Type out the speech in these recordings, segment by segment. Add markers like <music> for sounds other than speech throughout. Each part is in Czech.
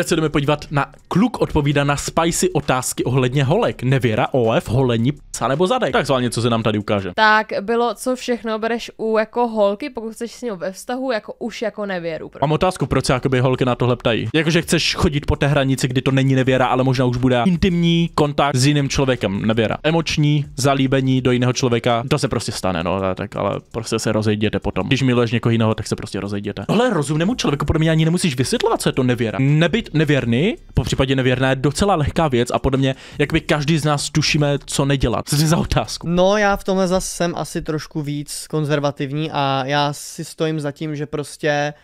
Teď se jdeme podívat na kluk odpovídá na spicy otázky ohledně holek. Nevěra, OF, holení, psa nebo zadek. Tak Takzvaně, co se nám tady ukáže. Tak bylo, co všechno bereš u jako holky, pokud chceš s ním ve vztahu, jako už jako nevěru. Proč? Prostě. Mám otázku, proč se jakoby holky na tohle ptají. Jakože chceš chodit po té hranici, kdy to není nevěra, ale možná už bude intimní kontakt s jiným člověkem, nevěra. Emoční zalíbení do jiného člověka, to se prostě stane, no, tak ale prostě se rozejděte potom. Když miluješ někoho jiného, tak se prostě rozejděte. Ale rozumnému člověku podle mě ani nemusíš vysvětlovat, co je to nevěra. Nebyt nevěrný, po případě nevěrná je docela lehká věc a podle mě, jak by každý z nás tušíme, co nedělat. Co za otázku? No, já v tomhle zase jsem asi trošku víc konzervativní a já si stojím za tím, že prostě eh,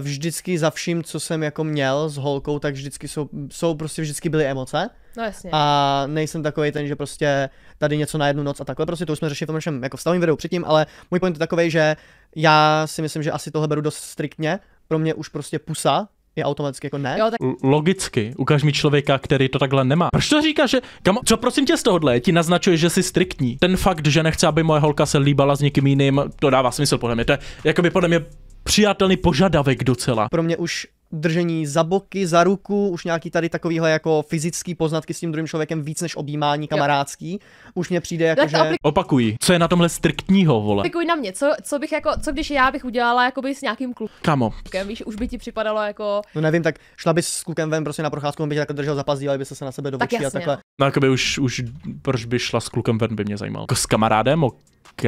vždycky za vším, co jsem jako měl s holkou, tak vždycky jsou, jsou prostě vždycky byly emoce. No jasně. A nejsem takový ten, že prostě tady něco na jednu noc a takhle. Prostě to už jsme řešili v tom našem jako vztahovém videu předtím, ale můj point je takový, že já si myslím, že asi tohle beru dost striktně. Pro mě už prostě pusa je automaticky jako ne. Jo, tak... Logicky, ukaž mi člověka, který to takhle nemá. Proč to říkáš, že kam, co prosím tě z tohohle, ti naznačuje, že jsi striktní. Ten fakt, že nechce, aby moje holka se líbala s někým jiným, to dává smysl podle mě. To je, jakoby podle mě přijatelný požadavek docela. Pro mě už držení za boky, za ruku, už nějaký tady takovýhle jako fyzický poznatky s tím druhým člověkem víc než objímání kamarádský. Jo. Už mě přijde jako, že... Aplik- Opakuj, co je na tomhle striktního, vole? Aplikuj na mě, co, co bych jako, co když já bych udělala jako s nějakým klukem. Kamo. Víš, už by ti připadalo jako... No nevím, tak šla bys s klukem ven prostě na procházku, on by tě jako držel za pas, by se, na sebe do tak a takhle. No jakoby už, už proč by šla s klukem ven, by mě zajímalo. Jako s kamarádem, OK,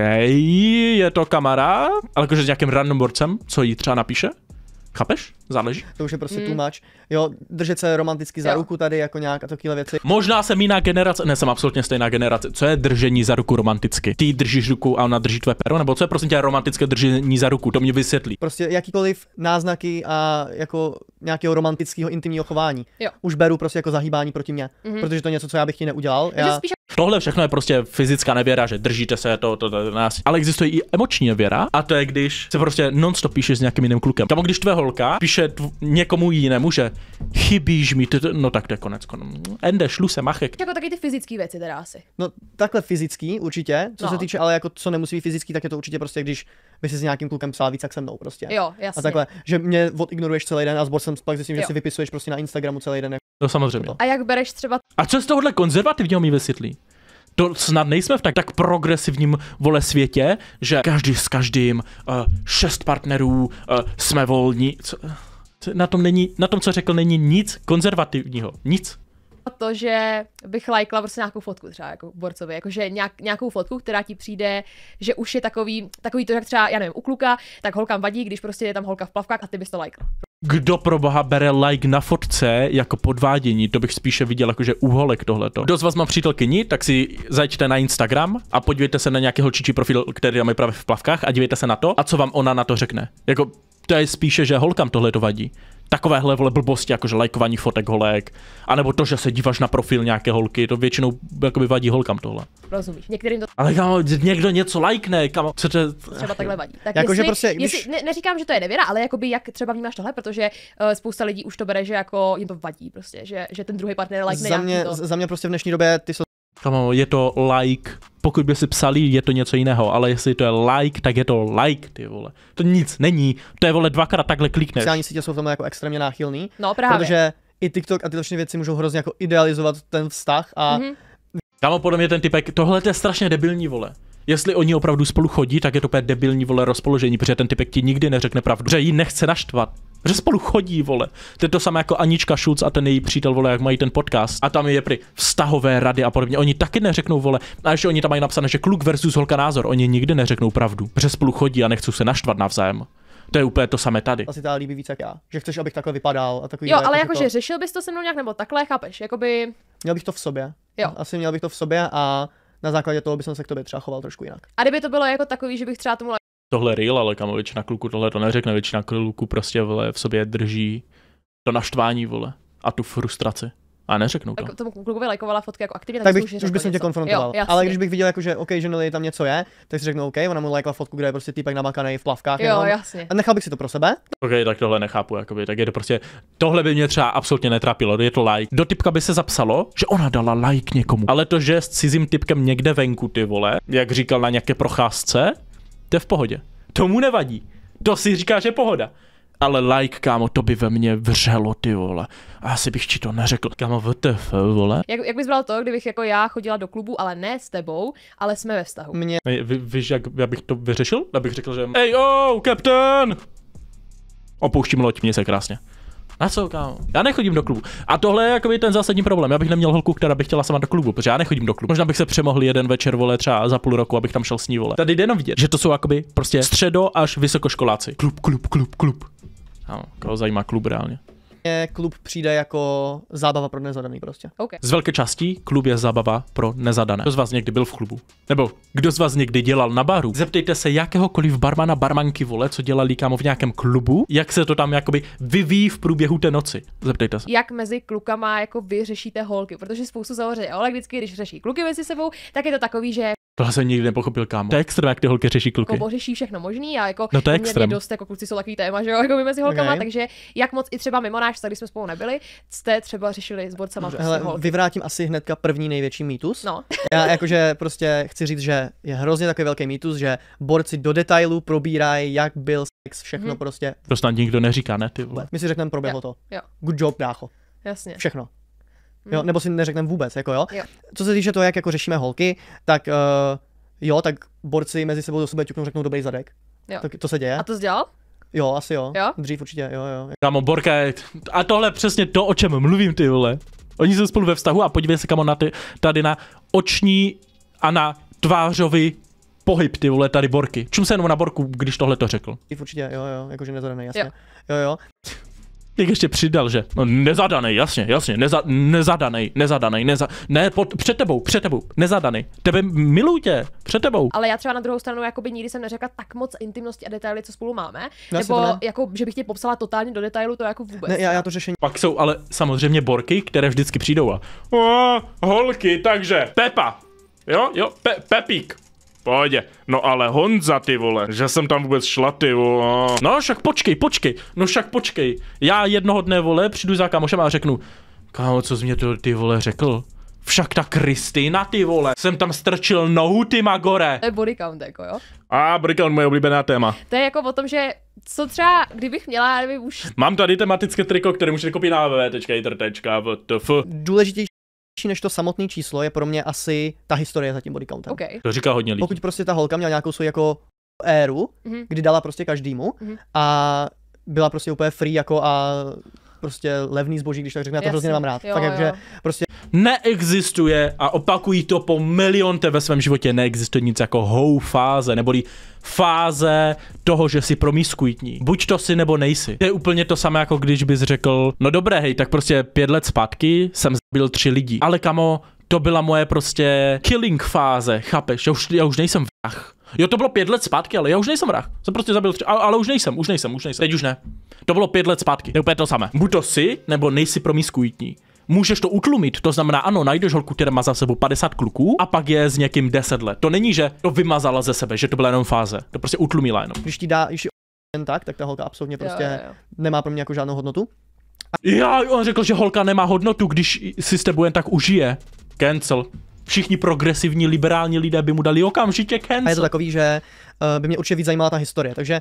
je to kamarád, ale jakože s nějakým random borcem, co jí třeba napíše? Chápeš? Záleží. To už je prostě hmm. tlumáč jo, držet se romanticky za ruku tady jako nějak a takovéhle věci. Možná jsem jiná generace, ne, jsem absolutně stejná generace. Co je držení za ruku romanticky? Ty držíš ruku a ona drží tvé pero, nebo co je prostě tě romantické držení za ruku? To mě vysvětlí. Prostě jakýkoliv náznaky a jako nějakého romantického intimního chování. Jo. Už beru prostě jako zahýbání proti mě, mm-hmm. protože to je něco, co já bych ti neudělal. já... Spíš... Tohle všechno je prostě fyzická nevěra, že držíte se, to, to, to, to nás. Ale existuje i emoční nevěra a to je, když se prostě non-stop s nějakým jiným klukem. Kamo, když tvé holka píše tv- někomu jinému, že chybíš mi, no tak to je konec. Ende, šlu se, machek. Jako taky ty fyzické věci teda asi. No takhle fyzický určitě, co no. se týče, ale jako co nemusí být fyzický, tak je to určitě prostě, když by si s nějakým klukem psal víc jak se mnou prostě. Jo, jasně. A takhle, že mě odignoruješ celý den a zbor jsem pak zjistím, že si vypisuješ prostě na Instagramu celý den. Jako no samozřejmě. To. A jak bereš třeba... A co z tohohle konzervativního mi vysvětlí? to snad nejsme v tak, tak progresivním vole světě, že každý s každým, uh, šest partnerů, uh, jsme volní. Co? na tom, není, na tom, co řekl, není nic konzervativního. Nic. A to, že bych lajkla prostě nějakou fotku třeba jako borcovi, jakože nějak, nějakou fotku, která ti přijde, že už je takový, takový to, jak třeba, já nevím, u kluka, tak holkám vadí, když prostě je tam holka v plavkách a ty bys to lajkla. Kdo pro boha bere like na fotce jako podvádění, to bych spíše viděl že uholek tohleto. Kdo z vás má přítelkyni, tak si zajďte na Instagram a podívejte se na nějaký holčičí profil, který tam je právě v plavkách a dívejte se na to a co vám ona na to řekne. Jako důležité je spíše, že holkám tohle dovadí. Takovéhle vole blbosti, jakože lajkování fotek holek, anebo to, že se díváš na profil nějaké holky, to většinou jakoby vadí holkám tohle. Rozumíš, některým to... Ale kamo, někdo něco lajkne, kamo, co to... Třeba takhle vadí. Tak jako, jestli, že prostě, když... jestli, ne, neříkám, že to je nevěra, ale jakoby jak třeba vnímáš tohle, protože uh, spousta lidí už to bere, že jako jim to vadí prostě, že, že ten druhý partner lajkne za mě, to. za mě prostě v dnešní době ty so je to like, pokud by si psali, je to něco jiného, ale jestli to je like, tak je to like, ty vole. To nic není, to je vole dvakrát takhle klikne. Sociální sítě jsou v tom jako extrémně náchylný. No právě. Protože i TikTok a tyto věci můžou hrozně jako idealizovat ten vztah a... Mm-hmm. Kámo, podle mě ten typek, tohle je strašně debilní, vole. Jestli oni opravdu spolu chodí, tak je to úplně debilní vole rozpoložení, protože ten typek ti nikdy neřekne pravdu, že ji nechce naštvat. Že spolu chodí, vole. To je to samé jako Anička Šulc a ten její přítel, vole, jak mají ten podcast. A tam je pri vztahové rady a podobně. Oni taky neřeknou, vole. A ještě oni tam mají napsané, že kluk versus holka názor. Oni nikdy neřeknou pravdu. Že spolu chodí a nechcou se naštvat navzájem. To je úplně to samé tady. Asi ta líbí víc jak já. Že chceš, abych takhle vypadal a takový. Jo, ale jakože jako, to... řešil bys to se mnou nějak nebo takhle, chápeš? Jakoby... Měl bych to v sobě. Jo. Asi měl bych to v sobě a na základě toho bych se k tobě třeba choval trošku jinak. A kdyby to bylo jako takový, že bych třeba tomu tohle real, ale kamo, většina kluku tohle to neřekne, většina kluku prostě vole, v sobě drží to naštvání, vole, a tu frustraci. A neřeknou to. Tak tomu klukovi lajkovala fotky jako aktivně, tak, tak bych, už bych jsem tě konfrontoval. Jo, ale když bych viděl, jako, že occasionally tam něco je, tak si řeknu, OK, ona mu lajkla fotku, kde je prostě týpek namakaný v plavkách. Jo, jenom. jasně. A nechal bych si to pro sebe. OK, tak tohle nechápu, jakoby, tak je to prostě, tohle by mě třeba absolutně netrapilo, je to like. Do typka by se zapsalo, že ona dala like někomu, ale to, že s cizím typkem někde venku, ty vole, jak říkal na nějaké procházce, to je v pohodě. Tomu nevadí. To si říká, že je pohoda. Ale like, kámo, to by ve mně vřelo, ty vole. Asi bych ti to neřekl. Kámo, vtf, vole. Jak, jak bys bral to, kdybych jako já chodila do klubu, ale ne s tebou, ale jsme ve vztahu? Mě. Vy, víš, jak já bych to vyřešil? Já bych řekl, že... Ej, oh, captain! Opouštím loď, mě se krásně. Na co, kámo? Já nechodím do klubu. A tohle je jakoby ten zásadní problém. Já bych neměl holku, která by chtěla sama do klubu, protože já nechodím do klubu. Možná bych se přemohl jeden večer vole třeba za půl roku, abych tam šel s ní vole. Tady jde jenom vidět, že to jsou jakoby prostě středo až vysokoškoláci. Klub, klub, klub, klub. Ano, koho zajímá klub reálně mě klub přijde jako zábava pro nezadaný prostě. Okay. Z velké části klub je zábava pro nezadané. Kdo z vás někdy byl v klubu? Nebo kdo z vás někdy dělal na baru? Zeptejte se jakéhokoliv barmana, barmanky vole, co dělali kámo v nějakém klubu, jak se to tam jakoby vyvíjí v průběhu té noci. Zeptejte se. Jak mezi klukama jako vy řešíte holky, protože spoustu zahoře, ale vždycky, když řeší kluky mezi sebou, tak je to takový, že Tohle jsem nikdy nepochopil, kámo. To je extrém, jak ty holky řeší kluky. Kobo jako řeší všechno možný a jako no to je extrém. dost, jako kluci jsou takový téma, že jo, jako mezi holkama, okay. takže jak moc i třeba mimo náš, když jsme spolu nebyli, jste třeba řešili s borcama. No, hele, holky. vyvrátím asi hnedka první největší mýtus. No. Já jakože prostě chci říct, že je hrozně takový velký mýtus, že borci do detailu probírají, jak byl sex, všechno hmm. prostě. To snad nikdo neříká, ne ty vole. My si řekneme, proběhlo jo. to. Jo. Good job, dácho. Jasně. Všechno. Jo, hmm. nebo si neřekneme vůbec, jako jo. jo. Co se týče toho, jak jako řešíme holky, tak uh, jo, tak borci mezi sebou do sebe ťuknou, řeknou dobrý zadek. Jo. To, to se děje. A to dělal? Jo, asi jo. jo. Dřív určitě, jo, jo. Kámo, borka je... A tohle přesně to, o čem mluvím, ty vole. Oni jsou spolu ve vztahu a podívej se, kamo, na ty, tady na oční a na tvářový pohyb, ty vole, tady borky. Čum se jenom na borku, když tohle to řekl. Určitě, jo, jo, jakože nezadanej, jasně. Jo, jo. jo. Jak ještě přidal, že no, nezadaný, jasně, jasně, neza, nezadaný, nezadaný, neza, ne, pod, před tebou, před tebou, nezadaný, tebe miluju tě, před tebou. Ale já třeba na druhou stranu, jako by nikdy jsem neřekla tak moc intimnosti a detaily, co spolu máme, já nebo ne... jako, že bych tě popsala totálně do detailu, to jako vůbec. Ne, já, já to řeším. Pak jsou ale samozřejmě borky, které vždycky přijdou a o, holky, takže Pepa, jo, jo, pe, Pepík, Pojď. No ale Honza, ty vole, že jsem tam vůbec šla, ty vole. No však počkej, počkej, no však počkej. Já jednoho dne, vole, přijdu za kamošem a řeknu, kámo, co jsi mě to, ty vole, řekl? Však ta Kristýna, ty vole, jsem tam strčil nohu, ty magore. To je body count, jako jo? A body count, moje oblíbená téma. To je jako o tom, že co třeba, kdybych měla, nevím už... Mám tady tematické triko, které můžete koupit na www.intertečka.tf. Důležitější důležitější než to samotné číslo je pro mě asi ta historie za tím body countem. Okay. To říká hodně lidí. Pokud prostě ta holka měla nějakou svou jako éru, mm-hmm. kdy dala prostě každému mm-hmm. a byla prostě úplně free jako a prostě levný zboží, když tak řeknu, já to hrozně nemám rád. Jo, tak jakože prostě neexistuje a opakují to po milionte ve svém životě, neexistuje nic jako hou fáze, neboli fáze toho, že si promiskuitní. Buď to si nebo nejsi. To je úplně to samé, jako když bys řekl, no dobré, hej, tak prostě pět let zpátky jsem byl tři lidi. Ale kamo, to byla moje prostě killing fáze, chápeš? Já už, já už nejsem Ach, Jo, to bylo pět let zpátky, ale já už nejsem rach. Jsem prostě zabil tři, ale, ale už nejsem, už nejsem, už nejsem. Teď už ne. To bylo pět let zpátky. To je úplně to samé. Buď to si, nebo nejsi promiskuitní. Můžeš to utlumit, to znamená, ano, najdeš holku, která má za sebou 50 kluků a pak je s někým 10 let. To není, že to vymazala ze sebe, že to byla jenom fáze. To prostě utlumila jenom. Když ti dá, když jen tak, tak ta holka absolutně prostě jo, jo, jo. nemá pro mě jako žádnou hodnotu. A... Já, on řekl, že holka nemá hodnotu, když si s tebou jen tak užije. Cancel všichni progresivní liberální lidé by mu dali okamžitě cancel. A je to takový, že eh, by mě určitě víc zajímala ta historie. Takže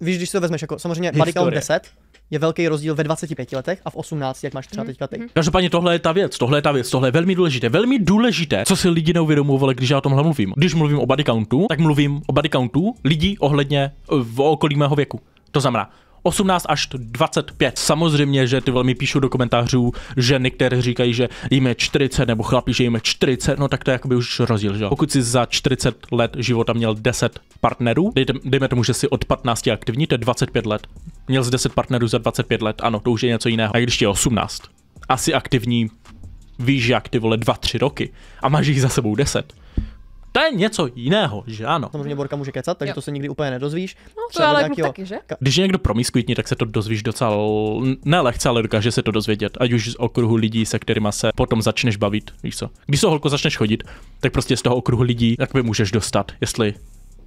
víš, když si to vezmeš, jako samozřejmě historie. 10 je velký rozdíl ve 25 letech a v 18, jak máš třeba mhm, teďka ty. Mhm. Každopádně tohle je ta věc, tohle je ta věc, tohle je velmi důležité. Velmi důležité, co si lidi neuvědomovali, když já o tomhle mluvím. Když mluvím o body countu, tak mluvím o body countu lidí ohledně eh, v okolí mého věku. To znamená, 18 až 25. Samozřejmě, že ty velmi píšou do komentářů ženy, které říkají, že jim je 40, nebo chlapí, že jim je 40, no tak to je jakoby už rozdíl, že? Pokud jsi za 40 let života měl 10 partnerů, dejte, dejme tomu, že jsi od 15 aktivní, to je 25 let. Měl jsi 10 partnerů za 25 let, ano, to už je něco jiného. A když je 18, asi aktivní, víš, jak ty vole 2-3 roky a máš jich za sebou 10 to je něco jiného, že ano. Samozřejmě Borka může kecat, takže jo. to se nikdy úplně nedozvíš. No to je ale jako nějakýho... taky, že? Když je někdo promiskuitní, tak se to dozvíš docela nelehce, ale dokáže se to dozvědět. Ať už z okruhu lidí, se kterými se potom začneš bavit, víš co. Když se holko začneš chodit, tak prostě z toho okruhu lidí jak by můžeš dostat, jestli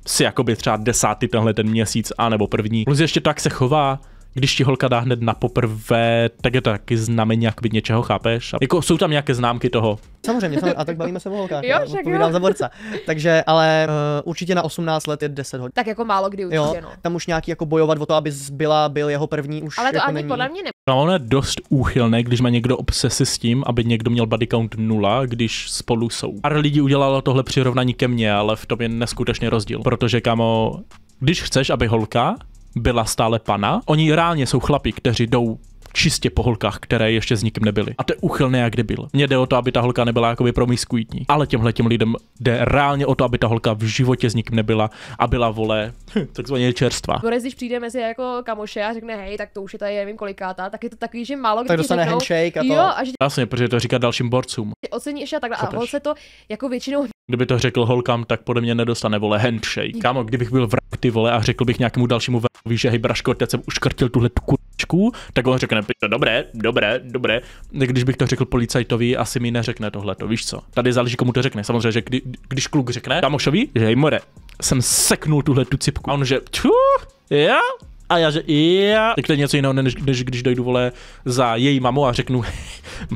si jakoby třeba desátý tenhle ten měsíc, anebo první. Plus ještě tak se chová, když ti holka dá hned na poprvé, tak je to taky znamení by něčeho, chápeš? A jako jsou tam nějaké známky toho. Samozřejmě, samozřejmě a tak bavíme se o holkách. jo, však jo. za borca. Takže, ale uh, určitě na 18 let je 10 hodin. Tak jako málo kdy určitě, jo, no. Tam už nějaký jako bojovat o to, aby byla, byl jeho první už Ale to jako ani není. podle mě ne. No, ono je dost úchylné, když má někdo obsesy s tím, aby někdo měl body count nula, když spolu jsou. Pár lidí udělalo tohle přirovnání ke mně, ale v tom je neskutečně rozdíl, protože kámo, když chceš, aby holka byla stále pana. Oni reálně jsou chlapi, kteří jdou čistě po holkách, které ještě s nikým nebyly. A to je uchylné jak debil. Mně jde o to, aby ta holka nebyla jakoby promiskuitní. Ale těmhle těm lidem jde reálně o to, aby ta holka v životě s nikým nebyla a byla vole <laughs> takzvaně čerstvá. Borec, když přijde mezi jako kamoše a řekne hej, tak to už je tady nevím kolikátá, tak je to takový, že málo kdo tak dostane řeknou, handshake a to. Jo, a že... Jasně, protože to říká dalším borcům. Oceníš a takhle. A holce to jako většinou Kdyby to řekl holkám, tak podle mě nedostane, vole, handshake. Kámo, kdybych byl vrak, ty vole, a řekl bych nějakému dalšímu vrakovi, že hej, braško, teď jsem uškrtil tuhle tu kurčku, tak on řekne, to dobré, dobré, dobré. Když bych to řekl policajtovi, asi mi neřekne tohle, to víš co. Tady záleží, komu to řekne. Samozřejmě, že kdy, když kluk řekne, kamošovi, že hej, more, jsem seknul tuhle tu cipku. A on že, ču, jo, a já že, já, tak to je něco jiného, než, než když dojdu, vole, za její mamu a řeknu,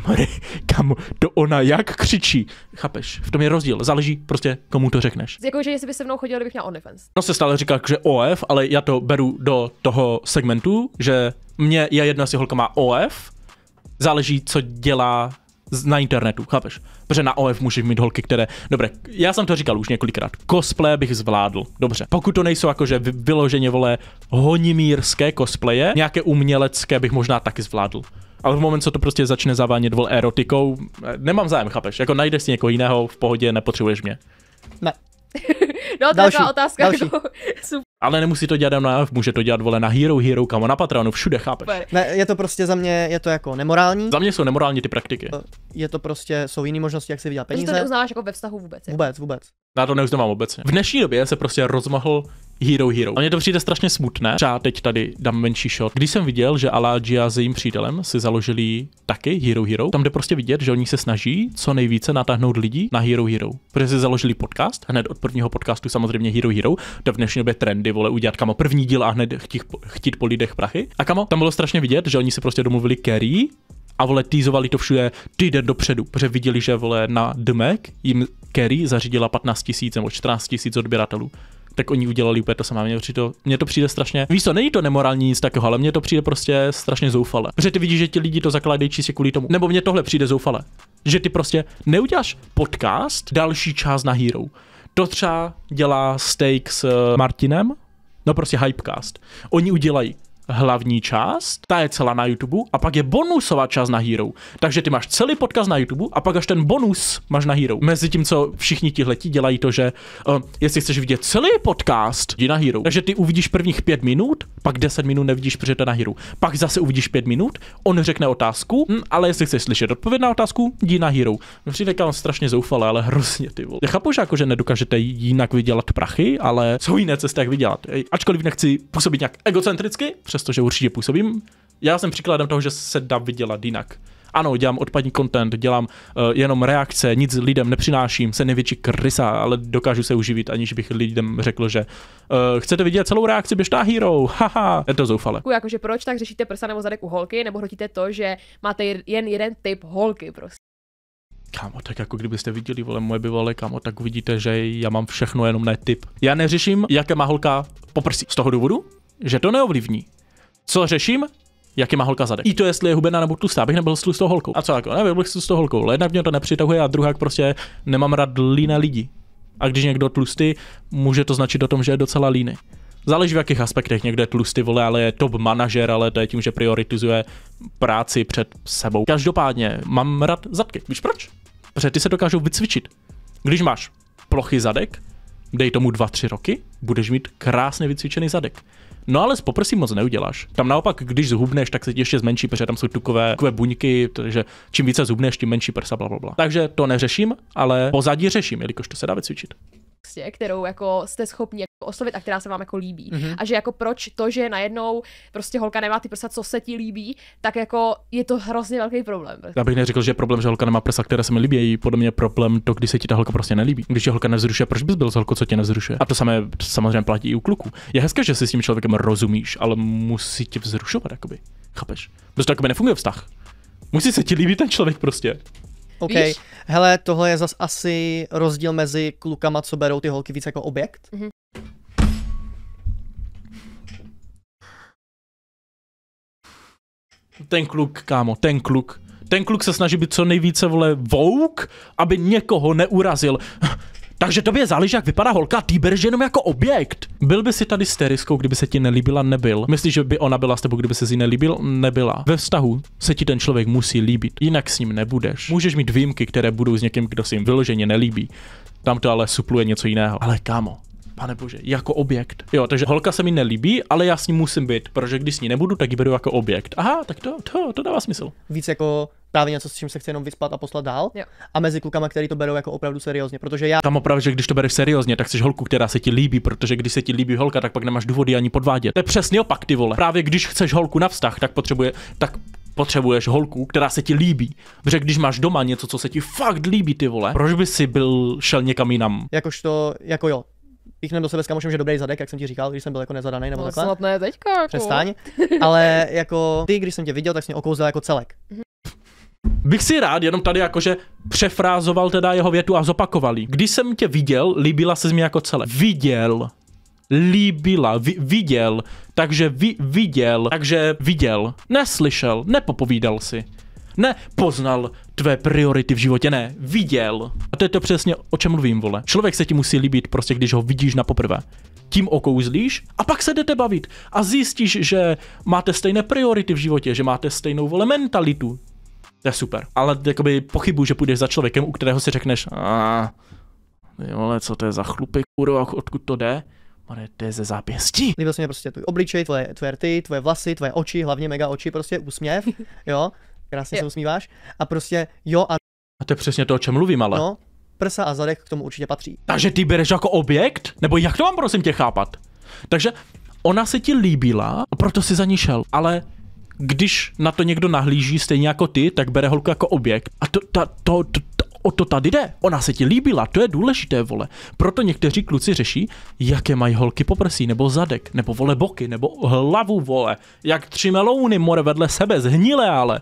Mary, kam to ona jak křičí. Chápeš? V tom je rozdíl. Záleží prostě, komu to řekneš. Jakože jestli by se mnou chodil, kdybych měl OnlyFans. No se stále říká, že OF, ale já to beru do toho segmentu, že mě je jedna si holka má OF, záleží, co dělá na internetu, chápeš? Protože na OF můžeš mít holky, které... dobře, já jsem to říkal už několikrát. Cosplay bych zvládl, dobře. Pokud to nejsou jakože vyloženě, vole, honimírské cosplaye, nějaké umělecké bych možná taky zvládl. Ale v moment, co to prostě začne zavánět, vol erotikou, eh, nemám zájem, chápeš? Jako najdeš si někoho jiného, v pohodě, nepotřebuješ mě. Ne. <laughs> no, to další, je otázka, další. jako, <laughs> Ale nemusí to dělat na může to dělat vole na Hero Hero, kamo na Patronu, všude, chápeš? Ne, je to prostě za mě, je to jako nemorální. Za mě jsou nemorální ty praktiky. Eh, je to prostě, jsou jiné možnosti, jak si vydělat peníze. Ty to neuznáš jako ve vztahu vůbec. Je? Vůbec, vůbec. Já to neuznávám vůbec. V dnešní době se prostě rozmohl Hero Hero. A mně to přijde strašně smutné. Třeba teď tady dám menší shot. Když jsem viděl, že Alagia s jejím přítelem si založili taky Hero Hero, tam jde prostě vidět, že oni se snaží co nejvíce natáhnout lidí na Hero Hero. Protože si založili podcast, hned od prvního podcastu samozřejmě Hero Hero, to v dnešní době trendy ty vole udělat kamo první díl a hned chtít, chtít po lidech prachy. A kamo, tam bylo strašně vidět, že oni si prostě domluvili Kerry a vole týzovali to všude týden dopředu, protože viděli, že vole na Dmek jim Kerry zařídila 15 tisíc nebo 14 tisíc odběratelů tak oni udělali úplně to samé. Mně to, mně to přijde strašně, víš co, není to nemorální nic takového, ale mně to přijde prostě strašně zoufale. Protože ty vidíš, že ti lidi to zakládají čistě kvůli tomu. Nebo mně tohle přijde zoufale. Že ty prostě neuděláš podcast, další část na Hero to třeba dělá Steak s eh, Martinem, no prostě Hypecast. Oni udělají hlavní část, ta je celá na YouTube, a pak je bonusová část na Hero. Takže ty máš celý podcast na YouTube a pak až ten bonus máš na Hero. Mezi tím, co všichni tihleti dělají to, že uh, jestli chceš vidět celý podcast, jdi na Hero. Takže ty uvidíš prvních pět minut, pak deset minut nevidíš, protože to na Hero. Pak zase uvidíš pět minut, on řekne otázku, hm, ale jestli chceš slyšet odpověď na otázku, jdi na Hero. Přijde kam strašně zoufalé, ale hrozně ty vole. Já chápu, že jako, že nedokážete jinak vydělat prachy, ale jsou jiné cesty, jak vydělat. Ačkoliv nechci působit nějak egocentricky, přes přestože určitě působím. Já jsem příkladem toho, že se dá vydělat jinak. Ano, dělám odpadní content, dělám uh, jenom reakce, nic lidem nepřináším, se největší krysa, ale dokážu se uživit, aniž bych lidem řekl, že uh, chcete vidět celou reakci, běž hero, haha, je to zoufale. Jakože proč tak řešíte prsa nebo zadek u holky, nebo hrotíte to, že máte jen jeden typ holky prostě. Kámo, tak jako kdybyste viděli, vole, moje bývalé kámo, tak uvidíte, že já mám všechno jenom ne typ. Já neřeším, jaké má holka poprsí. Z toho důvodu, že to neovlivní. Co řeším? jaký má holka zadek. I to, jestli je hubená nebo tlustá, abych nebyl s tou holkou. A co jako, nebyl bych s tou holkou, ale jednak mě to nepřitahuje a druhá prostě nemám rád líné lidi. A když někdo tlustý, může to značit o tom, že je docela líný. Záleží v jakých aspektech. Někdo je tlustý, vole, ale je top manažer, ale to je tím, že prioritizuje práci před sebou. Každopádně mám rád zadky. Víš proč? Protože ty se dokážou vycvičit. Když máš plochý zadek, dej tomu 2-3 roky, budeš mít krásně vycvičený zadek. No ale s poprsím moc neuděláš. Tam naopak, když zhubneš, tak se ti ještě zmenší, protože tam jsou tukové, tukové buňky, takže čím více zhubneš, tím menší prsa, bla, bla, bla. Takže to neřeším, ale pozadí řeším, jelikož to se dá vycvičit prostě, kterou jako jste schopni jako oslovit a která se vám jako líbí. Mm-hmm. A že jako proč to, že najednou prostě holka nemá ty prsa, co se ti líbí, tak jako je to hrozně velký problém. Já bych neřekl, že je problém, že holka nemá prsa, které se mi líbí, je podle mě problém to, když se ti ta holka prostě nelíbí. Když je holka nezrušuje, proč bys byl s holkou, co tě nezrušuje? A to samé samozřejmě platí i u kluku. Je hezké, že si s tím člověkem rozumíš, ale musí tě vzrušovat, jakoby. Chápeš? Protože to nefunguje vztah. Musí se ti líbit ten člověk prostě. OK, Víš? hele, tohle je zas asi rozdíl mezi klukama, co berou ty holky víc jako objekt. Mm-hmm. Ten kluk, kámo, ten kluk. Ten kluk se snaží být co nejvíce, vole, vouk, aby někoho neurazil. Takže tobě záleží, jak vypadá holka, ty bereš jenom jako objekt. Byl by si tady s teriskou, kdyby se ti nelíbila, nebyl. Myslíš, že by ona byla s tebou, kdyby se jí nelíbil, nebyla. Ve vztahu se ti ten člověk musí líbit, jinak s ním nebudeš. Můžeš mít výjimky, které budou s někým, kdo se jim vyloženě nelíbí. Tam to ale supluje něco jiného. Ale kámo, pane bože, jako objekt. Jo, takže holka se mi nelíbí, ale já s ní musím být, protože když s ní nebudu, tak ji beru jako objekt. Aha, tak to, to, to dává smysl. Víc jako právě něco, s čím se chce jenom vyspat a poslat dál. Jo. A mezi klukama, který to berou jako opravdu seriózně, protože já. Tam opravdu, že když to bereš seriózně, tak jsi holku, která se ti líbí, protože když se ti líbí holka, tak pak nemáš důvody ani podvádět. To je přesně opak, ty vole. Právě když chceš holku na vztah, tak potřebuje, tak potřebuješ holku, která se ti líbí. Protože když máš doma něco, co se ti fakt líbí, ty vole, proč by si byl šel někam jinam? Jakož to, jako jo, píchnem do sebe s kamošem, že dobrý zadek, jak jsem ti říkal, když jsem byl jako nezadaný nebo no, takhle. Snad ne teďka. Jako. Přestaň. <laughs> Ale jako ty, když jsem tě viděl, tak jsi mě okouzil jako celek. Mhm. Bych si rád jenom tady jakože přefrázoval teda jeho větu a zopakoval jí. Když jsem tě viděl, líbila se mi jako celek. Viděl. Líbila. Vi, viděl. Takže vi, viděl. Takže viděl. Neslyšel. Nepopovídal si. Ne, poznal tvé priority v životě, ne, viděl. A to je to přesně, o čem mluvím, vole. Člověk se ti musí líbit, prostě když ho vidíš na poprvé. Tím okouzlíš a pak se jdete bavit a zjistíš, že máte stejné priority v životě, že máte stejnou, vole, mentalitu. To je super. Ale jakoby pochybuji, že půjdeš za člověkem, u kterého si řekneš, a vole, co to je za chlupy, kurva, odkud to jde? Pane, to je ze zápěstí. Líbil se mi prostě tvůj obličej, tvoje, tvoje rty, tvoje vlasy, tvoje oči, hlavně mega oči, prostě úsměv, <laughs> jo krásně je. se usmíváš. A prostě jo a... A to je přesně to, o čem mluvím, ale. No, prsa a zadek k tomu určitě patří. Takže ty bereš jako objekt? Nebo jak to mám prosím tě chápat? Takže ona se ti líbila, proto si za ní šel, ale když na to někdo nahlíží stejně jako ty, tak bere holku jako objekt. A to, ta, to, to, to, o to tady jde. Ona se ti líbila, to je důležité, vole. Proto někteří kluci řeší, jaké mají holky poprsí, nebo zadek, nebo vole boky, nebo hlavu, vole. Jak tři melouny more vedle sebe, zhnilé ale.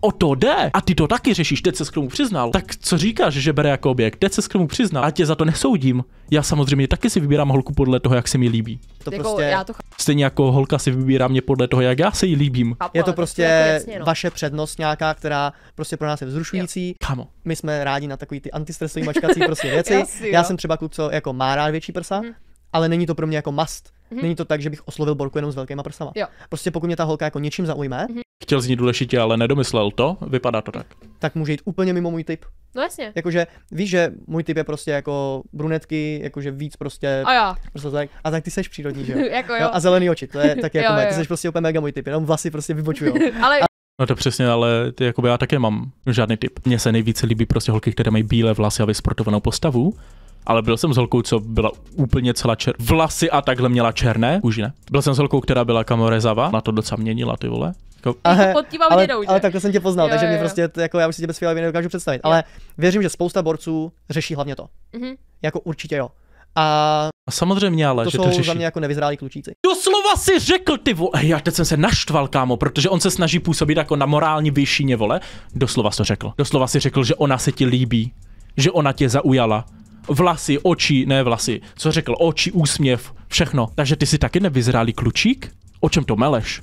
O to jde. A ty to taky řešíš, teď se k tomu přiznal. Tak co říkáš, že bere jako objekt? Teď se k tomu přiznal. A tě za to nesoudím. Já samozřejmě taky si vybírám holku podle toho, jak se mi líbí. To jako, prostě... já to Stejně jako holka si vybírá mě podle toho, jak já se jí líbím. Chápu, je to prostě to prostě jako jasně, no. vaše přednost nějaká, která prostě pro nás je vzrušující. Kamo. My jsme rádi na takový ty antistresový mačkací prostě věci. <laughs> já no. jsem třeba kluk, co jako má rád větší prsa, hmm. ale není to pro mě jako must. hmm Není to tak, že bych oslovil borku jenom s velkýma prsama. Jo. Prostě pokud mě ta holka jako něčím zaujme, hmm chtěl znít důležitě, ale nedomyslel to, vypadá to tak. Tak může jít úplně mimo můj typ. No jasně. Jakože víš, že můj typ je prostě jako brunetky, jakože víc prostě. A já. Prostě tak. A tak ty seš přírodní, že jo? <laughs> jako jo. a zelený oči, to je <laughs> tak jako jo, jo. Ty seš prostě úplně mega můj typ, jenom vlasy prostě vybočují. <laughs> ale... A... No to přesně, ale ty, jakoby já také mám žádný typ. Mně se nejvíce líbí prostě holky, které mají bílé vlasy a vysportovanou postavu. Ale byl jsem s holkou, co byla úplně celá čer... Vlasy a takhle měla černé, už ne. Byl jsem s holkou, která byla kamorezava, na to docela měnila ty vole. Jako, ale, pod tím ale, že? ale takhle jsem tě poznal, jo, takže jo, jo. prostě, jako já už si tě bez chvíle nedokážu představit. Jo. Ale věřím, že spousta borců řeší hlavně to. Mm-hmm. Jako určitě jo. A a samozřejmě ale, to že jsou to řeší. za mě jako nevyzrálí klučíci. Doslova si řekl ty vole, já teď jsem se naštval, kámo, protože on se snaží působit jako na morální výšině, vole. Doslova si to řekl. Doslova si řekl, že ona se ti líbí, že ona tě zaujala. Vlasy, oči, ne vlasy. Co řekl? Oči, úsměv, všechno. Takže ty si taky nevyzrálý klučík? O čem to meleš?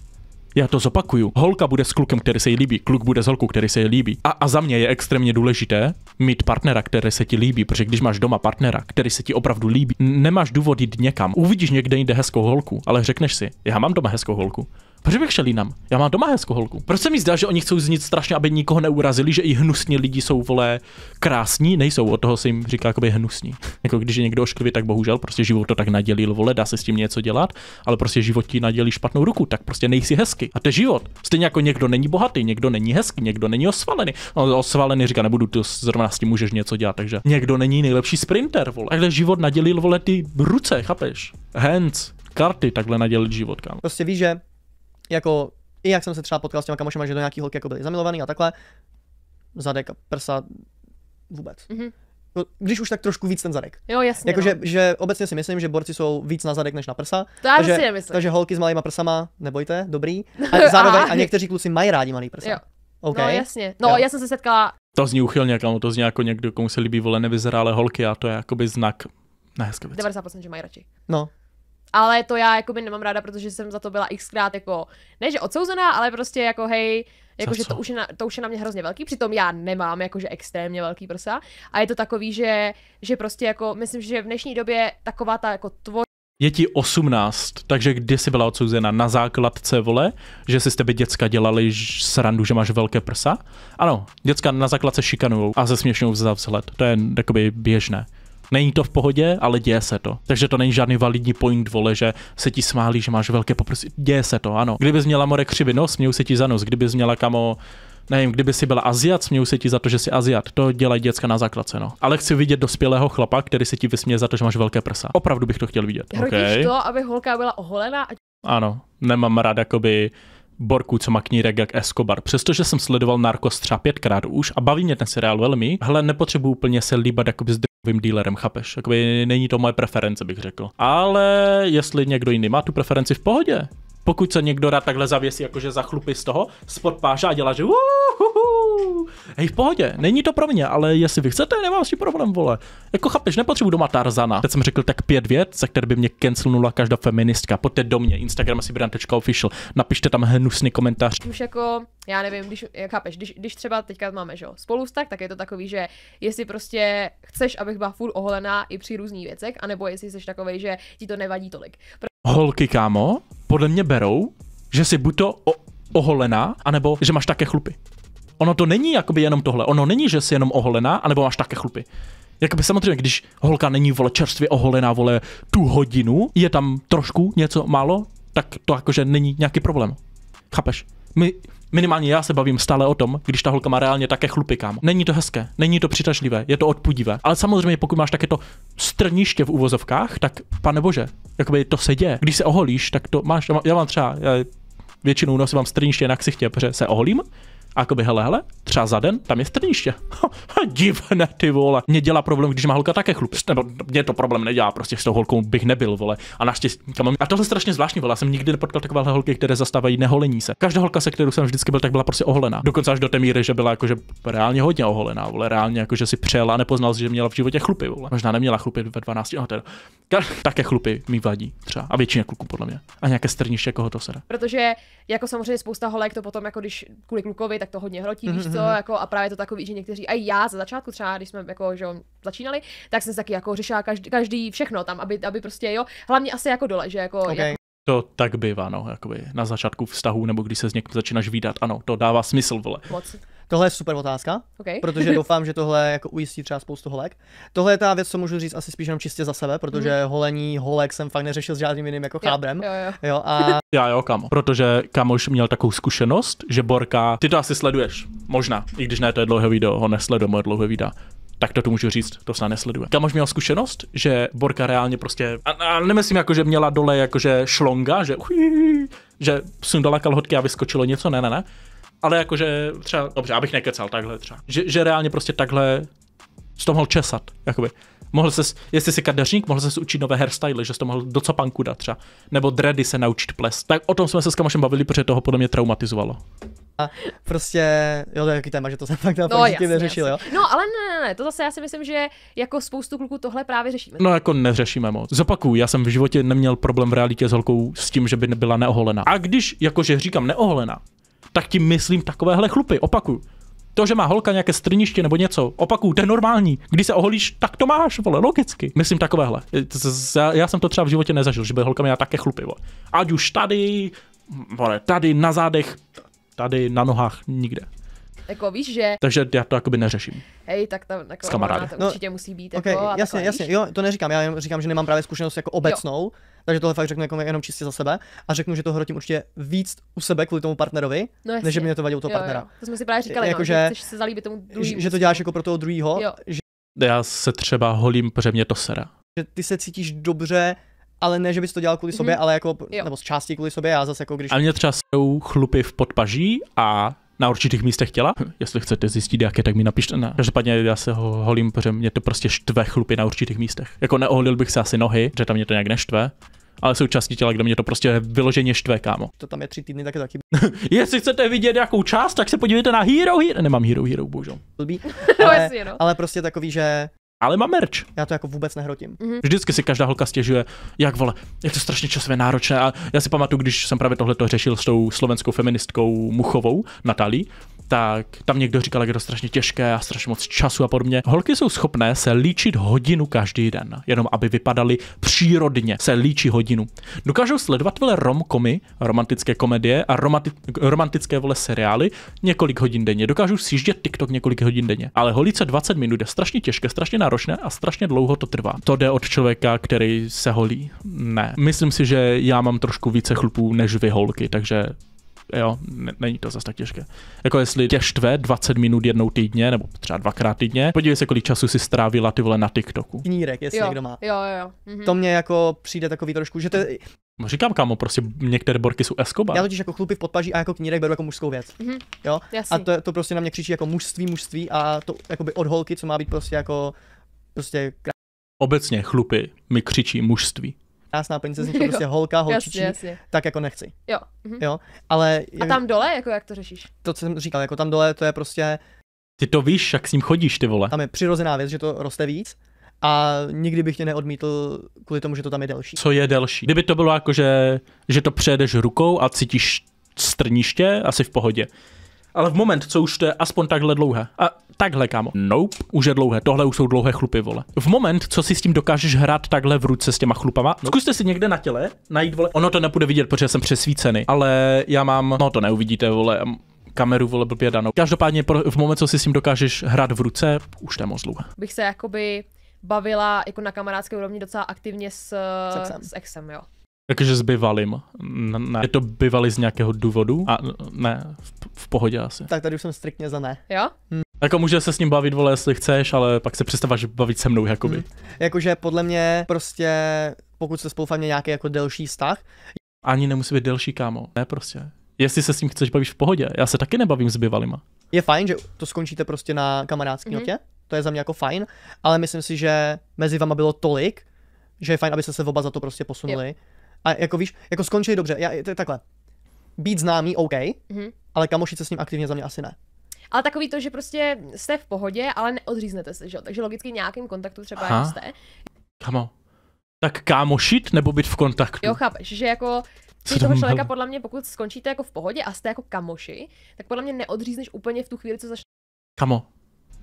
Já to zopakuju. Holka bude s klukem, který se jí líbí, kluk bude s holkou, který se jí líbí. A, a za mě je extrémně důležité mít partnera, který se ti líbí, protože když máš doma partnera, který se ti opravdu líbí, nemáš důvod jít někam. Uvidíš někde jinde hezkou holku, ale řekneš si, já mám doma hezkou holku. Proč bych šel jinam? Já mám doma hezkou holku. Proč se mi zdá, že oni chcou znít strašně, aby nikoho neurazili, že i hnusní lidi jsou vole krásní? Nejsou, od toho se jim říká jakoby hnusní. jako když je někdo ošklivý, tak bohužel prostě život to tak nadělil, vole, dá se s tím něco dělat, ale prostě život ti nadělí špatnou ruku, tak prostě nejsi hezky. A to je život. Stejně jako někdo není bohatý, někdo není hezký, někdo není osvalený. No, osvalený říká, nebudu to zrovna s tím můžeš něco dělat, takže někdo není nejlepší sprinter, vole. Takhle život nadělil, vole, ty ruce, chápeš? Hands, karty takhle nadělit život, kam. Prostě víš, že jako i jak jsem se třeba potkal s těma kamošema, že do nějaký holky jako byli zamilovaný a takhle, zadek a prsa vůbec. Mm-hmm. Když už tak trošku víc ten zadek. Jo, jasně. Jakože no. že, že obecně si myslím, že borci jsou víc na zadek než na prsa. To já takže, si nemyslím. Takže holky s malýma prsama, nebojte, dobrý. <laughs> A zároveň a někteří kluci mají rádi malý prsa. Jo. Okay. No jasně. No jo. já jsem se setkala. To zní uchylně, kámo, to zní jako někdo, komu se líbí volené nevyzrálé holky a to je jakoby znak na hezké věci. 90% že mají radši. No, ale to já jako by nemám ráda, protože jsem za to byla xkrát jako, ne že odsouzená, ale prostě jako hej, jakože to, už je na, to už je na mě hrozně velký, přitom já nemám jakože extrémně velký prsa. A je to takový, že, že prostě jako, myslím, že v dnešní době taková ta jako tvor je ti 18, takže kdy jsi byla odsouzena na základce, vole, že si s tebe děcka dělali srandu, že máš velké prsa? Ano, děcka na základce šikanují a zesměšňují za vzhled, to je jakoby běžné. Není to v pohodě, ale děje se to. Takže to není žádný validní point, vole, že se ti smálí, že máš velké poprsí. Děje se to, ano. Kdyby měla more křivý nos, měl se ti za nos. Kdyby měla kamo nevím, kdyby si byla Aziat, směju se ti za to, že jsi Aziat. To dělají děcka na základce, no. Ale chci vidět dospělého chlapa, který se ti vysměje za to, že máš velké prsa. Opravdu bych to chtěl vidět. Okay. to, aby holka byla oholená? A... Ano, nemám rád, jakoby Borku, co má knírek jak Escobar. Přestože jsem sledoval Narcos třeba pětkrát už a baví mě ten seriál velmi, hele, nepotřebuji úplně se líbat jakoby zde vím dealerem, chápeš? Jakoby není to moje preference, bych řekl. Ale jestli někdo jiný má tu preferenci v pohodě, pokud se někdo rád takhle zavěsí, jakože za chlupy z toho, spod páža a dělá, že uuu, hej, v pohodě, není to pro mě, ale jestli vy chcete, nemám s tím problém, vole. Jako chápeš, nepotřebuji doma Tarzana. Teď jsem řekl tak pět věc, za které by mě cancelnula každá feministka. Pojďte do mě, Instagram si official. napište tam hnusný komentář. Už jako, já nevím, když, jak chápeš, když, když třeba teďka máme, že jo, spolu tak, tak je to takový, že jestli prostě chceš, abych byla furt oholená i při různých věcech, anebo jestli jsi takovej, že ti to nevadí tolik. Pro... Holky, kámo, podle mě berou, že si buď to oholená, anebo že máš také chlupy ono to není jakoby jenom tohle. Ono není, že jsi jenom oholená, anebo máš také chlupy. Jakoby samozřejmě, když holka není vole čerstvě oholená vole tu hodinu, je tam trošku něco málo, tak to jakože není nějaký problém. Chápeš? My, minimálně já se bavím stále o tom, když ta holka má reálně také chlupy, kámo. Není to hezké, není to přitažlivé, je to odpudivé. Ale samozřejmě, pokud máš také to strniště v uvozovkách, tak pane bože, jakoby to se děje. Když se oholíš, tak to máš, já mám třeba, já většinou nosím vám strniště na ksichtě, protože se oholím, a jakoby, hele, hele, třeba za den tam je strniště. divné ty vole. Mě dělá problém, když má holka také chlup. Nebo mě to problém nedělá, prostě s tou holkou bych nebyl, vole. A naštěstí. A tohle strašně zvláštní, vole. Já jsem nikdy nepotkal takovéhle holky, které zastávají neholení se. Každá holka, se kterou jsem vždycky byl, tak byla prostě oholená. Dokonce až do té míry, že byla jakože reálně hodně oholená, vole. Reálně jakože si přela, nepoznal že měla v životě chlupy, vole. Možná neměla chlupy ve 12, Oh, no, teda. Také chlupy mi vadí třeba. A většině kluků podle mě. A nějaké strniště, koho to sere. Protože jako samozřejmě spousta holek to potom, jako když kvůli klukovi, tak to hodně hrotí, mm-hmm. víš co, mm-hmm. jako a právě to takový, že někteří, a já za začátku třeba, když jsme jako, že začínali, tak jsem se taky jako řešila každý, každý všechno tam, aby, aby prostě jo, hlavně asi jako dole, že jako, okay. jako to tak bývá, no, jakoby na začátku vztahu, nebo když se s někým začínáš výdat, ano, to dává smysl, vole. Moc. Tohle je super otázka, okay. <laughs> protože doufám, že tohle jako ujistí třeba spoustu holek. Tohle je ta věc, co můžu říct asi spíš jenom čistě za sebe, protože mm. holení holek jsem fakt neřešil s žádným jiným jako chábrem. Jo, jo, jo. a... <laughs> Já jo, kamo, protože kamoš měl takovou zkušenost, že Borka, ty to asi sleduješ, možná, i když ne, to je dlouhé video, ho nesledu, moje dlouhé videa tak to tu můžu říct, to snad nesleduje. Kamož měl zkušenost, že Borka reálně prostě, a, a nemyslím jako, že měla dole jakože šlonga, že ují, že sundala kalhotky a vyskočilo něco, ne, ne, ne, ale jakože třeba, dobře, abych nekecal takhle třeba. Že, že reálně prostě takhle z toho mohl česat, jakoby. Mohl ses, jestli jsi kadeřník, mohl se učit nové hairstyly, že jsi to mohl do copanku dát třeba. Nebo dready se naučit ples. Tak o tom jsme se s kamošem bavili, protože toho podle mě traumatizovalo. A prostě, jo, to je takový téma, že to jsem fakt no, jasný, neřešil, jasný. jo. No, ale ne, ne, ne, to zase já si myslím, že jako spoustu kluků tohle právě řešíme. No, jako neřešíme moc. Zopakuju, já jsem v životě neměl problém v realitě s holkou s tím, že by nebyla neoholená. A když, jakože říkám neoholená, tak tím myslím takovéhle chlupy. Opakuju. To, že má holka nějaké strniště nebo něco, opakuju, to je normální. Když se oholíš, tak to máš, vole, logicky. Myslím takovéhle. E, já, já jsem to třeba v životě nezažil, že by holka měla také chlupy, vole. Ať už tady, vole, tady na zádech, tady na nohách, nikde. Jako víš, že... Takže já to jakoby neřeším. Hej, tak tam jako s kamarády. to no, určitě no, musí být. Okay, jako, jasně, jasně, jo, to neříkám, já jenom říkám, že nemám právě zkušenost jako obecnou, jo. Takže tohle fakt řeknu jako jenom čistě za sebe a řeknu, že to hrotím určitě víc u sebe kvůli tomu partnerovi, no než že mě to vadí u toho jo, partnera. Jo. To jsme si právě říkali, jako, no, že, chceš se zalíbit tomu druhému. Že to prostě. děláš jako pro toho druhého. Že... Já se třeba holím, protože mě to sere. Že ty se cítíš dobře, ale ne, že bys to dělal kvůli sobě, mm-hmm. ale jako, jo. nebo z části kvůli sobě, já zase jako když... A mě třeba jsou chlupy v podpaží a na určitých místech těla. Jestli chcete zjistit, jak je, tak mi napište. Ne. Každopádně já se ho holím, protože mě to prostě štve chlupy na určitých místech. Jako neoholil bych se asi nohy, že tam mě to nějak neštve, ale součástí těla, kde mě to prostě vyloženě štve, kámo. To tam je tři týdny, tak je taky. <laughs> Jestli chcete vidět jakou část, tak se podívejte na Hero Hero. Nemám Hero Hero, bohužel. <laughs> Ale, no, ale prostě takový, že ale má merč. Já to jako vůbec nehrotím. Mm-hmm. Vždycky si každá holka stěžuje, jak vole, je to strašně časově náročné. A já si pamatuju, když jsem právě tohle to řešil s tou slovenskou feministkou Muchovou, Natalí, tak tam někdo říkal, jak je to strašně těžké a strašně moc času a podobně. Holky jsou schopné se líčit hodinu každý den, jenom aby vypadaly přírodně, se líčí hodinu. Dokážou sledovat vole romkomy, romantické komedie a romanti- romantické vole seriály několik hodin denně. Dokážou sjíždět TikTok několik hodin denně. Ale holice 20 minut je strašně těžké, strašně náročné a strašně dlouho to trvá. To jde od člověka, který se holí. Ne. Myslím si, že já mám trošku více chlupů než vy holky, takže jo, není to zase tak těžké. Jako jestli tě štve 20 minut jednou týdně, nebo třeba dvakrát týdně, podívej se, kolik času si strávila ty vole na TikToku. Knírek, jestli jo, někdo má. Jo, jo. Mhm. To mě jako přijde takový trošku, že to je... No, říkám, kámo, prostě některé borky jsou Escobar. Já totiž jako chlupy v podpaží a jako knírek beru jako mužskou věc. Mm-hmm. Jo? Jasný. A to, to, prostě na mě křičí jako mužství, mužství a to jakoby od holky, co má být prostě jako prostě Obecně chlupy mi křičí mužství krásná princeznička, <laughs> prostě holka, holčičí, jasně, jasně. tak jako nechci. Jo. Mhm. jo ale jak, A tam dole, jako jak to řešíš? To, co jsem říkal, jako tam dole, to je prostě... Ty to víš, jak s ním chodíš, ty vole. Tam je přirozená věc, že to roste víc a nikdy bych tě neodmítl kvůli tomu, že to tam je delší. Co je delší? Kdyby to bylo jako, že, že to přejedeš rukou a cítíš strniště, asi v pohodě ale v moment, co už to je aspoň takhle dlouhé, a takhle, kámo, nope, už je dlouhé, tohle už jsou dlouhé chlupy, vole. V moment, co si s tím dokážeš hrát takhle v ruce s těma chlupama, nope. zkuste si někde na těle najít, vole, ono to nebude vidět, protože jsem přesvícený, ale já mám, no to neuvidíte, vole, kameru, vole, blbě danou. Každopádně v moment, co si s tím dokážeš hrát v ruce, už to je moc dlouhé. Bych se jakoby bavila jako na kamarádské úrovni docela aktivně s, s exem. s exem, jo. Jakože s bývalým. Ne. Je to bývalý z nějakého důvodu? A ne, v, v pohodě asi. Tak tady už jsem striktně za ne. Jo? Hm. Jako může se s ním bavit, vole, jestli chceš, ale pak se přestáváš bavit se mnou, jakoby. Hm. Jakože podle mě prostě, pokud se spoufám nějaký jako delší vztah. Ani nemusí být delší, kámo. Ne, prostě. Jestli se s ním chceš bavit v pohodě. Já se taky nebavím s bývalýma. Je fajn, že to skončíte prostě na kamarádské mm-hmm. notě. To je za mě jako fajn, ale myslím si, že mezi vama bylo tolik, že je fajn, abyste se oba za to prostě posunuli. Yep. A jako víš, jako skončili dobře. Já, je takhle. Být známý, OK, mm-hmm. ale kamoši se s ním aktivně za mě asi ne. Ale takový to, že prostě jste v pohodě, ale neodříznete se, že jo? Takže logicky nějakým kontaktu třeba Aha. jste. Kamo. Tak kámošit nebo být v kontaktu? Jo, chápeš, že jako ty toho člověka podle mě, pokud skončíte jako v pohodě a jste jako kamoši, tak podle mě neodřízneš úplně v tu chvíli, co začne. Kamo,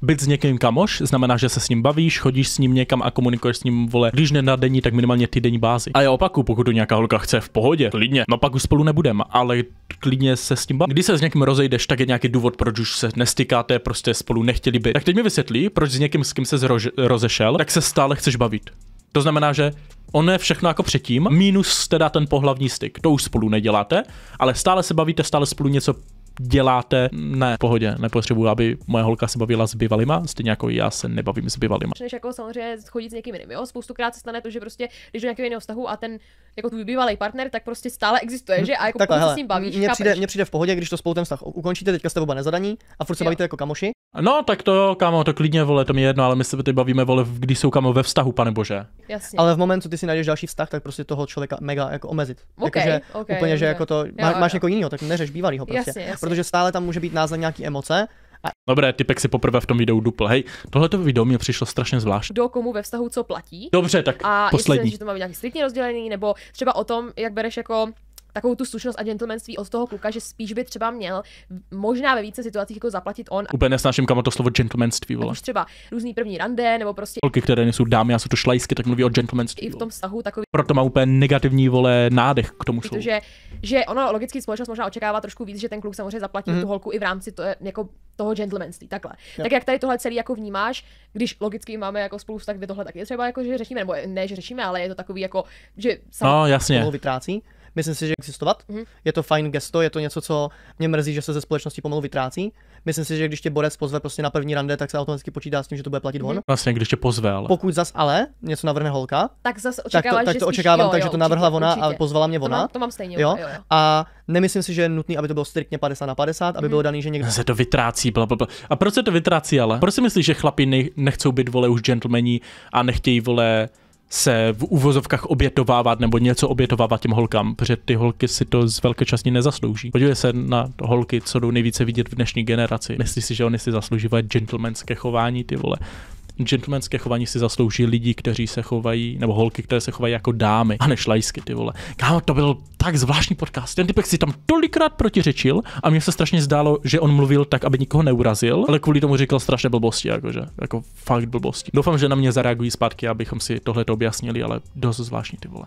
být s někým kamoš znamená, že se s ním bavíš, chodíš s ním někam a komunikuješ s ním, vole, když ne na denní, tak minimálně týdenní bázi. A já opaku, pokud to nějaká holka chce v pohodě, klidně, no pak už spolu nebudem, ale klidně se s ním baví. Když se s někým rozejdeš, tak je nějaký důvod, proč už se nestykáte, prostě spolu nechtěli být. Tak teď mi vysvětlí, proč s někým, s kým se zrož- rozešel, tak se stále chceš bavit. To znamená, že on je všechno jako předtím, minus teda ten pohlavní styk. To už spolu neděláte, ale stále se bavíte, stále spolu něco děláte, ne, pohodě, nepotřebuju, aby moje holka se bavila s bývalýma, stejně jako já se nebavím s bývalýma. Než jako samozřejmě chodit s někým jiným, jo? Spoustukrát se stane to, že prostě, když do nějakého jiného vztahu a ten jako tvůj bývalý partner, tak prostě stále existuje, že? A jako Takhle, hele, se s ním bavíš. Mně přijde, přijde v pohodě, když to spolu ten vztah ukončíte, teďka jste oba nezadaní a furt se jo. bavíte jako kamoši, No, tak to jo, kámo, to klidně, vole, to mi je jedno, ale my se teď bavíme, vole, když jsou kámo ve vztahu, pane bože. Jasně. Ale v momentu, ty si najdeš další vztah, tak prostě toho člověka mega jako omezit. Okay, jako, že okay, úplně, že jako to, má, jo, máš, jo. někoho jiného, tak neřeš bývalýho prostě. Jasně, jasně. Protože stále tam může být název nějaký emoce, a... Dobré, typek si poprvé v tom videu dupl. Hej, tohleto video mi přišlo strašně zvlášť. Do komu ve vztahu co platí? Dobře, tak a poslední. Jestli, že to má být nějaký striktně rozdělený, nebo třeba o tom, jak bereš jako takovou tu slušnost a gentlemanství od toho kluka, že spíš by třeba měl možná ve více situacích jako zaplatit on. Úplně nesnáším kam to slovo gentlemanství, vole. Už třeba různý první rande, nebo prostě. Holky, které nejsou dámy a jsou to šlajsky, tak mluví o gentlemanství. I v tom vztahu takový. Proto má úplně negativní vole nádech k tomu slovu. Protože že ono logicky společnost možná očekává trošku víc, že ten kluk samozřejmě zaplatí mm. tu holku i v rámci to, jako toho gentlemanství, takhle. Yep. Tak jak tady tohle celý jako vnímáš, když logicky máme jako spolu tak kde tohle taky třeba jako, že řešíme, nebo ne, že řešíme, ale je to takový jako, že... Sam... No, jasně. Vytrácí. Myslím si, že existovat. Mm-hmm. Je to fajn gesto, je to něco, co mě mrzí, že se ze společnosti pomalu vytrácí. Myslím si, že když tě borec pozve prostě na první rande, tak se automaticky počítá s tím, že to bude platit mm-hmm. on. Vlastně, když tě pozval. Pokud zas ale něco navrhne holka, tak zas očekává, tak to, tak to očekávám, takže to navrhla určitě, ona určitě. a pozvala mě ona. To mám, to mám stejně. Jo? Jo, jo. A nemyslím si, že je nutný, aby to bylo striktně 50 na 50, aby mm-hmm. bylo daný, že někdo. Se to vytrácí, bla, bla, bla. A proč se to vytrácí ale? Proč si myslíš, že chlapi nechcou být vole už gentlemani a nechtějí vole se v uvozovkách obětovávat nebo něco obětovávat těm holkám, protože ty holky si to z velké části nezaslouží. Podívej se na holky, co jdou nejvíce vidět v dnešní generaci. Myslíš si, že oni si zasloužívají gentlemanské chování, ty vole gentlemanské chování si zaslouží lidi, kteří se chovají, nebo holky, které se chovají jako dámy a nešlajsky ty vole. Kámo, to byl tak zvláštní podcast. Ten typek si tam tolikrát protiřečil a mně se strašně zdálo, že on mluvil tak, aby nikoho neurazil, ale kvůli tomu říkal strašné blbosti, jakože, jako fakt blbosti. Doufám, že na mě zareagují zpátky, abychom si tohle objasnili, ale dost zvláštní ty vole.